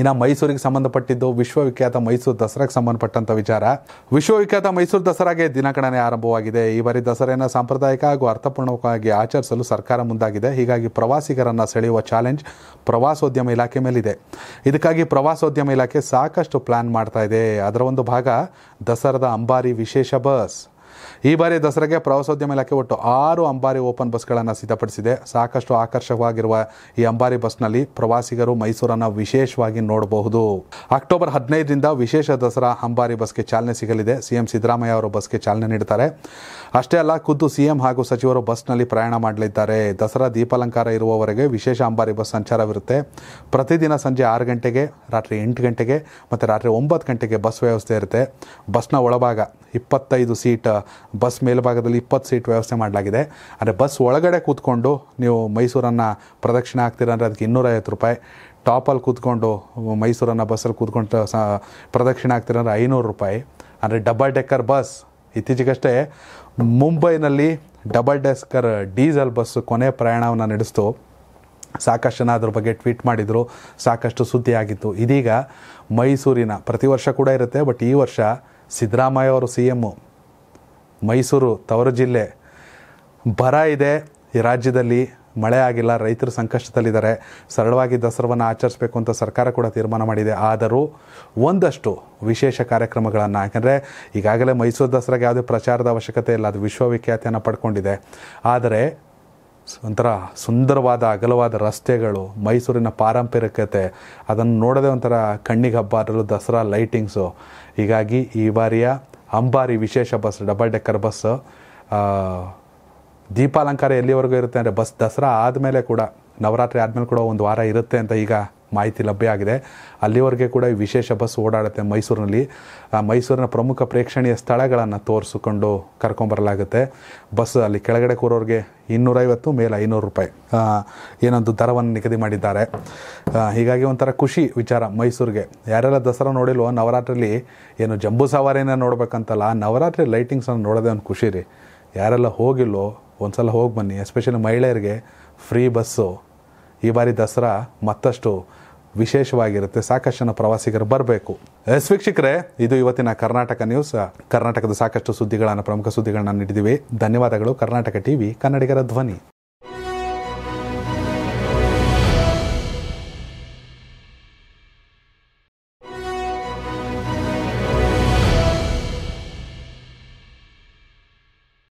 ಇನ್ನು ಮೈಸೂರಿಗೆ ಸಂಬಂಧಪಟ್ಟಿದ್ದು ವಿಶ್ವವಿಖ್ಯಾತ ಮೈಸೂರು ದಸರಾಗೆ ಸಂಬಂಧಪಟ್ಟಂತ ವಿಚಾರ ವಿಶ್ವವಿಖ್ಯಾತ ಮೈಸೂರು ದಸರಾಗೆ ದಿನಗಣನೆ ಆರಂಭವಾಗಿದೆ ಈ ಬಾರಿ ದಸರೆಯನ್ನು ಸಾಂಪ್ರದಾಯಿಕ ಹಾಗೂ ಅರ್ಥಪೂರ್ಣವಾಗಿ ಆಚರಿಸಲು ಸರ್ಕಾರ ಮುಂದಾಗಿದೆ ಹೀಗಾಗಿ ಪ್ರವಾಸಿಗರನ್ನು ಸೆಳೆಯುವ ಚಾಲೆಂಜ್ ಪ್ರವಾಸೋದ್ಯಮ ಇಲಾಖೆ ಮೇಲಿದೆ ಇದಕ್ಕಾಗಿ ಪ್ರವಾಸೋದ್ಯಮ ಇಲಾಖೆ ಸಾಕಷ್ಟು ಪ್ಲಾನ್ ಮಾಡ್ತಾ ಇದೆ ಅದರ ಒಂದು ಭಾಗ ದಸರಾದ ಅಂಬಾರಿ ವಿಶೇಷ ಬಸ್ ಈ ಬಾರಿ ದಸರಾಗೆ ಪ್ರವಾಸೋದ್ಯಮ ಇಲಾಖೆ ಒಟ್ಟು ಆರು ಅಂಬಾರಿ ಓಪನ್ ಬಸ್ಗಳನ್ನು ಸಿದ್ಧಪಡಿಸಿದೆ ಸಾಕಷ್ಟು ಆಕರ್ಷಕವಾಗಿರುವ ಈ ಅಂಬಾರಿ ಬಸ್ನಲ್ಲಿ ಪ್ರವಾಸಿಗರು ಮೈಸೂರನ್ನು ವಿಶೇಷವಾಗಿ ನೋಡಬಹುದು ಅಕ್ಟೋಬರ್ ಹದಿನೈದರಿಂದ ವಿಶೇಷ ದಸರಾ ಅಂಬಾರಿ ಬಸ್ಗೆ ಚಾಲನೆ ಸಿಗಲಿದೆ ಸಿಎಂ ಸಿದ್ದರಾಮಯ್ಯ ಅವರು ಬಸ್ಗೆ ಚಾಲನೆ ನೀಡುತ್ತಾರೆ ಅಷ್ಟೇ ಅಲ್ಲ ಖುದ್ದು ಸಿಎಂ ಹಾಗೂ ಸಚಿವರು ಬಸ್ನಲ್ಲಿ ಪ್ರಯಾಣ ಮಾಡಲಿದ್ದಾರೆ ದಸರಾ ದೀಪಾಲಂಕಾರ ಇರುವವರೆಗೆ ವಿಶೇಷ ಅಂಬಾರಿ ಬಸ್ ಸಂಚಾರವಿರುತ್ತೆ ಪ್ರತಿದಿನ ಸಂಜೆ ಆರು ಗಂಟೆಗೆ ರಾತ್ರಿ ಎಂಟು ಗಂಟೆಗೆ ಮತ್ತು ರಾತ್ರಿ ಒಂಬತ್ತು ಗಂಟೆಗೆ ಬಸ್ ವ್ಯವಸ್ಥೆ ಇರುತ್ತೆ ಬಸ್ನ ಒಳಭಾಗ ಇಪ್ಪತ್ತೈದು ಸೀಟ್ ಬಸ್ ಮೇಲ್ಭಾಗದಲ್ಲಿ ಇಪ್ಪತ್ತು ಸೀಟ್ ವ್ಯವಸ್ಥೆ ಮಾಡಲಾಗಿದೆ ಅಂದರೆ ಬಸ್ ಒಳಗಡೆ ಕೂತ್ಕೊಂಡು ನೀವು ಮೈಸೂರನ್ನು ಪ್ರದಕ್ಷಿಣೆ ಹಾಕ್ತೀರ ಅಂದರೆ ಅದಕ್ಕೆ ಇನ್ನೂರೈವತ್ತು ರೂಪಾಯಿ ಟಾಪಲ್ಲಿ ಕೂತ್ಕೊಂಡು ಮೈಸೂರನ್ನು ಬಸ್ಸಲ್ಲಿ ಕೂತ್ಕೊಂಡು ಸ ಪ್ರದಕ್ಷಿಣೆ ಅಂದರೆ ಐನೂರು ರೂಪಾಯಿ ಅಂದರೆ ಡಬಲ್ ಡೆಕ್ಕರ್ ಬಸ್ ಇತ್ತೀಚೆಗಷ್ಟೇ ಮುಂಬೈನಲ್ಲಿ ಡಬಲ್ ಡೆಸ್ಕರ್ ಡೀಸೆಲ್ ಬಸ್ ಕೊನೆ ಪ್ರಯಾಣವನ್ನು ನಡೆಸ್ತು ಸಾಕಷ್ಟು ಜನ ಅದ್ರ ಬಗ್ಗೆ ಟ್ವೀಟ್ ಮಾಡಿದರು ಸಾಕಷ್ಟು ಸುದ್ದಿ ಆಗಿತ್ತು ಇದೀಗ ಮೈಸೂರಿನ ಪ್ರತಿ ವರ್ಷ ಕೂಡ ಇರುತ್ತೆ ಬಟ್ ಈ ವರ್ಷ ಸಿದ್ದರಾಮಯ್ಯ ಅವರು ಸಿ ಎಮ್ಮು ಮೈಸೂರು ತವರು ಜಿಲ್ಲೆ ಬರ ಇದೆ ಈ ರಾಜ್ಯದಲ್ಲಿ ಮಳೆ ಆಗಿಲ್ಲ ರೈತರು ಸಂಕಷ್ಟದಲ್ಲಿದ್ದಾರೆ ಸರಳವಾಗಿ ದಸರಾವನ್ನು ಆಚರಿಸಬೇಕು ಅಂತ ಸರ್ಕಾರ ಕೂಡ ತೀರ್ಮಾನ ಮಾಡಿದೆ ಆದರೂ ಒಂದಷ್ಟು ವಿಶೇಷ ಕಾರ್ಯಕ್ರಮಗಳನ್ನು ಯಾಕಂದರೆ ಈಗಾಗಲೇ ಮೈಸೂರು ದಸರಾಗೆ ಯಾವುದೇ ಪ್ರಚಾರದ ಅವಶ್ಯಕತೆ ಇಲ್ಲ ಅದು ವಿಶ್ವವಿಖ್ಯಾತಿಯನ್ನು ಪಡ್ಕೊಂಡಿದೆ ಆದರೆ ಒಂಥರ ಸುಂದರವಾದ ಅಗಲವಾದ ರಸ್ತೆಗಳು ಮೈಸೂರಿನ ಪಾರಂಪರಿಕತೆ ಅದನ್ನು ನೋಡದೆ ಒಂಥರ ಕಣ್ಣಿಗೆ ಹಬ್ಬ ಅದರಲ್ಲೂ ದಸರಾ ಲೈಟಿಂಗ್ಸು ಹೀಗಾಗಿ ಈ ಬಾರಿಯ ಅಂಬಾರಿ ವಿಶೇಷ ಬಸ್ ಡಬಲ್ ಡೆಕ್ಕರ್ ಬಸ್ ದೀಪಾಲಂಕಾರ ಎಲ್ಲಿವರೆಗೂ ಇರುತ್ತೆ ಅಂದರೆ ಬಸ್ ದಸರಾ ಆದಮೇಲೆ ಕೂಡ ನವರಾತ್ರಿ ಆದಮೇಲೆ ಕೂಡ ಒಂದು ವಾರ ಇರುತ್ತೆ ಅಂತ ಈಗ ಮಾಹಿತಿ ಲಭ್ಯ ಆಗಿದೆ ಅಲ್ಲಿವರೆಗೆ ಕೂಡ ಈ ವಿಶೇಷ ಬಸ್ ಓಡಾಡುತ್ತೆ ಮೈಸೂರಿನಲ್ಲಿ ಮೈಸೂರಿನ ಪ್ರಮುಖ ಪ್ರೇಕ್ಷಣೀಯ ಸ್ಥಳಗಳನ್ನು ತೋರಿಸಿಕೊಂಡು ಕರ್ಕೊಂಬರಲಾಗುತ್ತೆ ಬಸ್ ಅಲ್ಲಿ ಕೆಳಗಡೆ ಕೂರೋರಿಗೆ ಇನ್ನೂರೈವತ್ತು ಮೇಲೆ ಐನೂರು ರೂಪಾಯಿ ಏನೊಂದು ದರವನ್ನು ನಿಗದಿ ಮಾಡಿದ್ದಾರೆ ಹೀಗಾಗಿ ಒಂಥರ ಖುಷಿ ವಿಚಾರ ಮೈಸೂರಿಗೆ ಯಾರೆಲ್ಲ ದಸರಾ ನೋಡಿಲ್ವೋ ನವರಾತ್ರಿಲಿ ಏನು ಜಂಬೂ ಸವಾರಿನ ನೋಡ್ಬೇಕಂತಲ್ಲ ನವರಾತ್ರಿ ಲೈಟಿಂಗ್ಸನ್ನು ನೋಡೋದೇ ಒಂದು ಖುಷಿ ರೀ ಯಾರೆಲ್ಲ ಹೋಗಿಲ್ಲೋ ಒಂದು ಸಲ ಹೋಗಿ ಬನ್ನಿ ಎಸ್ಪೆಷಲಿ ಮಹಿಳೆಯರಿಗೆ ಫ್ರೀ ಬಸ್ಸು ಈ ಬಾರಿ ದಸರಾ ಮತ್ತಷ್ಟು ವಿಶೇಷವಾಗಿರುತ್ತೆ ಸಾಕಷ್ಟು ಜನ ಪ್ರವಾಸಿಗರು ಬರಬೇಕು ಎಸ್ ವೀಕ್ಷಕರೇ ಇದು ಇವತ್ತಿನ ಕರ್ನಾಟಕ ನ್ಯೂಸ್ ಕರ್ನಾಟಕದ ಸಾಕಷ್ಟು ಸುದ್ದಿಗಳನ್ನು ಪ್ರಮುಖ ಸುದ್ದಿಗಳನ್ನು ನೀಡಿದ್ದೀವಿ ಧನ್ಯವಾದಗಳು ಕರ್ನಾಟಕ ಟಿವಿ ಕನ್ನಡಿಗರ ಧ್ವನಿ